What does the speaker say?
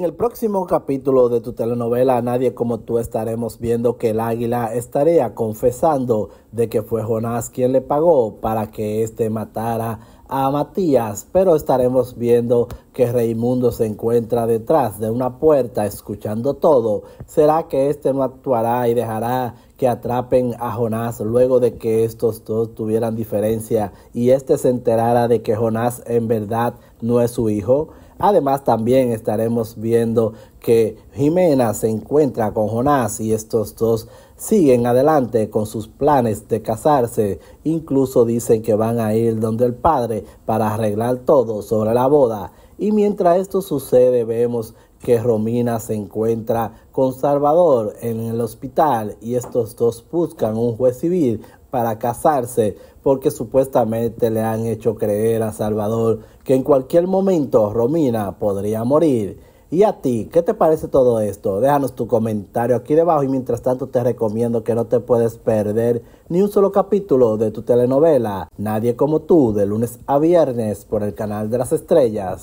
En el próximo capítulo de tu telenovela Nadie como tú estaremos viendo que el águila estaría confesando de que fue Jonás quien le pagó para que éste matara a Matías, pero estaremos viendo que Raimundo se encuentra detrás de una puerta escuchando todo. ¿Será que éste no actuará y dejará que atrapen a Jonás luego de que estos dos tuvieran diferencia y éste se enterara de que Jonás en verdad no es su hijo? Además, también estaremos viendo que Jimena se encuentra con Jonás y estos dos siguen adelante con sus planes de casarse. Incluso dicen que van a ir donde el padre para arreglar todo sobre la boda. Y mientras esto sucede, vemos que Romina se encuentra con Salvador en el hospital y estos dos buscan un juez civil para casarse porque supuestamente le han hecho creer a Salvador que en cualquier momento Romina podría morir. ¿Y a ti? ¿Qué te parece todo esto? Déjanos tu comentario aquí debajo y mientras tanto te recomiendo que no te puedes perder ni un solo capítulo de tu telenovela Nadie como tú de lunes a viernes por el canal de las estrellas.